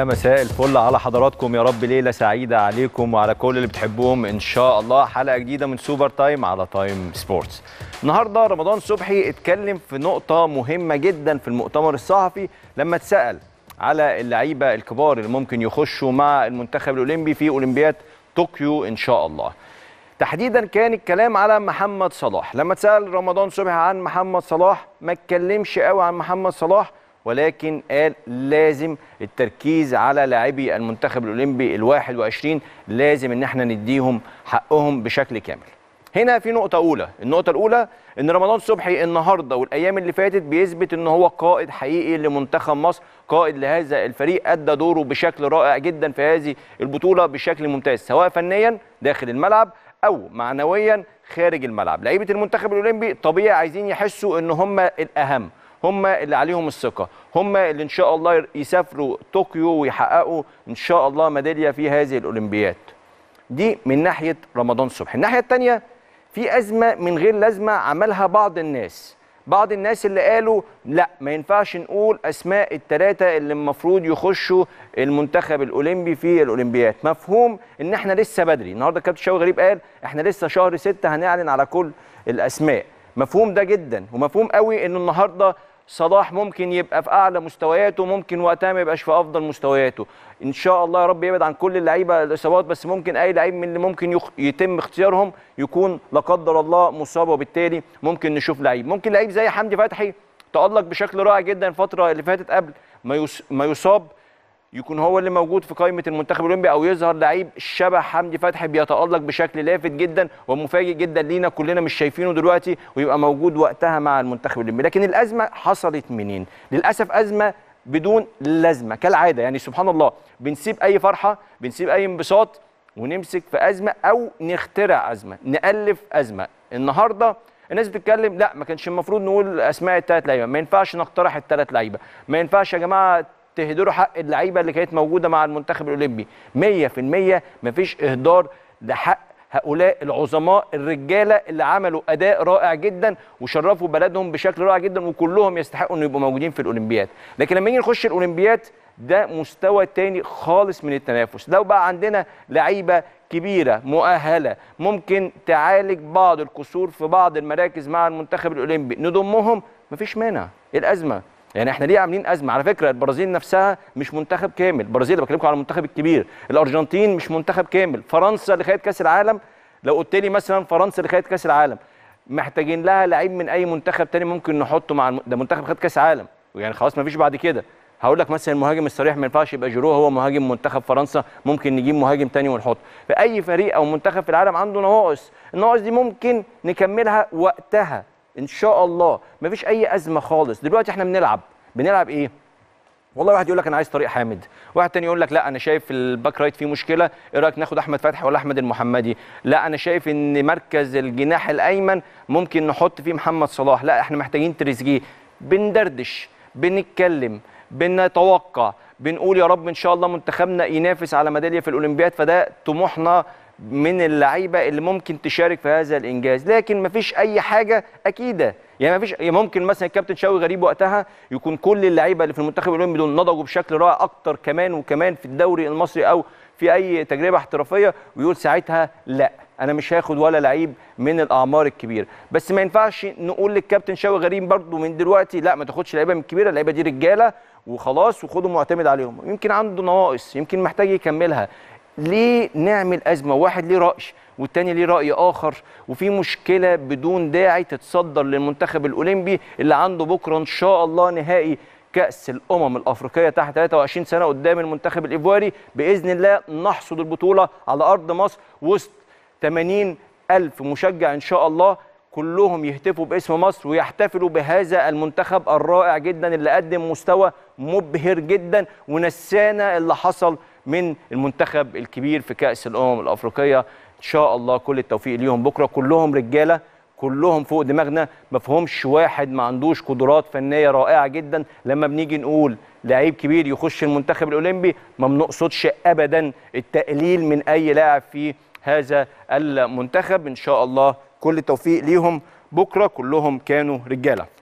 مساء الفل على حضراتكم يا رب ليله سعيده عليكم وعلى كل اللي بتحبوهم ان شاء الله حلقه جديده من سوبر تايم على تايم سبورتس النهارده رمضان صبحي اتكلم في نقطه مهمه جدا في المؤتمر الصحفي لما اتسال على اللعيبه الكبار اللي ممكن يخشوا مع المنتخب الاولمبي في اولمبياد طوكيو ان شاء الله تحديدا كان الكلام على محمد صلاح لما اتسال رمضان صبحي عن محمد صلاح ما اتكلمش قوي عن محمد صلاح ولكن قال لازم التركيز على لاعبي المنتخب الاولمبي ال21 لازم ان احنا نديهم حقهم بشكل كامل. هنا في نقطة أولى، النقطة الأولى إن رمضان صبحي النهاردة والأيام اللي فاتت بيثبت إن هو قائد حقيقي لمنتخب مصر، قائد لهذا الفريق أدى دوره بشكل رائع جدا في هذه البطولة بشكل ممتاز، سواء فنيا داخل الملعب أو معنويا خارج الملعب. لعيبة المنتخب الأولمبي طبيعي عايزين يحسوا إن هم الأهم، هم اللي عليهم الثقه هم اللي ان شاء الله يسافروا طوكيو ويحققوا ان شاء الله ميداليه في هذه الاولمبياد دي من ناحيه رمضان صبحي الناحيه الثانيه في ازمه من غير لازمه عملها بعض الناس بعض الناس اللي قالوا لا ما ينفعش نقول اسماء الثلاثه اللي المفروض يخشوا المنتخب الاولمبي في الاولمبياد مفهوم ان احنا لسه بدري النهارده كابتن شوقي غريب قال احنا لسه شهر ستة هنعلن على كل الاسماء مفهوم ده جدا ومفهوم قوي ان النهارده صلاح ممكن يبقى في اعلى مستوياته ممكن وقتها ما يبقاش في افضل مستوياته ان شاء الله يا رب يبعد عن كل اللعيبه الاصابات بس ممكن اي لعيب من اللي ممكن يخ... يتم اختيارهم يكون لا قدر الله مصاب وبالتالي ممكن نشوف لعيب ممكن لعيب زي حمدي فتحي تالق بشكل رائع جدا الفتره اللي فاتت قبل ما يصاب يكون هو اللي موجود في قائمه المنتخب الاولمبي او يظهر لعيب شبه حمدي فتحي بيتالق بشكل لافت جدا ومفاجئ جدا لينا كلنا مش شايفينه دلوقتي ويبقى موجود وقتها مع المنتخب الاولمبي لكن الازمه حصلت منين للاسف ازمه بدون لازمه كالعاده يعني سبحان الله بنسيب اي فرحه بنسيب اي انبساط ونمسك في ازمه او نخترع ازمه نالف ازمه النهارده الناس بتتكلم لا ما كانش المفروض نقول اسماء الثلاث لعيبه ما ينفعش نقترح الثلاث لعيبه ما ينفعش يا جماعه تهدروا حق اللعيبه اللي كانت موجوده مع المنتخب الاولمبي 100% مفيش اهدار لحق هؤلاء العظماء الرجاله اللي عملوا اداء رائع جدا وشرفوا بلدهم بشكل رائع جدا وكلهم يستحقوا انه يبقوا موجودين في الاولمبياد لكن لما نيجي نخش الاولمبياد ده مستوى تاني خالص من التنافس لو بقى عندنا لعيبه كبيره مؤهله ممكن تعالج بعض الكسور في بعض المراكز مع المنتخب الاولمبي نضمهم مفيش مانع الازمه يعني احنا ليه عاملين ازمه على فكره البرازيل نفسها مش منتخب كامل البرازيل اللي بكلمكم على المنتخب الكبير الارجنتين مش منتخب كامل فرنسا اللي خدت كاس العالم لو قلت لي مثلا فرنسا اللي خدت كاس العالم محتاجين لها لعيب من اي منتخب تاني ممكن نحطه مع الم... ده منتخب خد كاس عالم يعني خلاص ما فيش بعد كده هقول لك مثلا المهاجم الصريح ما ينفعش يبقى جيرو هو مهاجم منتخب فرنسا ممكن نجيب مهاجم تاني ونحطه فاي فريق او منتخب في العالم عنده نواقص النواقص دي ممكن نكملها وقتها ان شاء الله مفيش اي ازمه خالص دلوقتي احنا بنلعب بنلعب ايه والله واحد يقول لك انا عايز طريق حامد واحد تاني يقول لك لا انا شايف الباك رايت فيه مشكله ايه رايك ناخد احمد فتحي ولا احمد المحمدي لا انا شايف ان مركز الجناح الايمن ممكن نحط فيه محمد صلاح لا احنا محتاجين تريزيجيه بندردش بنتكلم بنتوقع بنقول يا رب ان شاء الله منتخبنا ينافس على ميداليه في الاولمبياد فده طموحنا من اللعيبه اللي ممكن تشارك في هذا الانجاز لكن مفيش اي حاجه اكيده يعني مفيش يعني ممكن مثلا الكابتن شوقي غريب وقتها يكون كل اللعيبه اللي في المنتخب الاولمبي دول نضجوا بشكل رائع اكتر كمان وكمان في الدوري المصري او في اي تجربه احترافيه ويقول ساعتها لا انا مش هاخد ولا لعيب من الاعمار الكبيره بس ما ينفعش نقول للكابتن شوقي غريب برده من دلوقتي لا ما تاخدش لعيبه من الكبيره اللعيبه دي رجاله وخلاص وخده معتمد عليهم يمكن عنده نواقص يمكن محتاج يكملها ليه نعمل ازمه واحد ليه راي والتاني ليه راي اخر وفي مشكله بدون داعي تتصدر للمنتخب الاولمبي اللي عنده بكره ان شاء الله نهائي كاس الامم الافريقيه تحت 23 سنه قدام المنتخب الايفواري باذن الله نحصد البطوله على ارض مصر وسط 80 ألف مشجع إن شاء الله كلهم يهتفوا باسم مصر ويحتفلوا بهذا المنتخب الرائع جدا اللي قدم مستوى مبهر جدا ونسانا اللي حصل من المنتخب الكبير في كأس الأمم الأفريقية إن شاء الله كل التوفيق ليهم بكرة كلهم رجالة كلهم فوق دماغنا ما فيهمش واحد ما عندوش قدرات فنيه رائعه جدا لما بنيجي نقول لعيب كبير يخش المنتخب الاولمبي ما بنقصدش ابدا التقليل من اي لاعب في هذا المنتخب ان شاء الله كل التوفيق ليهم بكره كلهم كانوا رجاله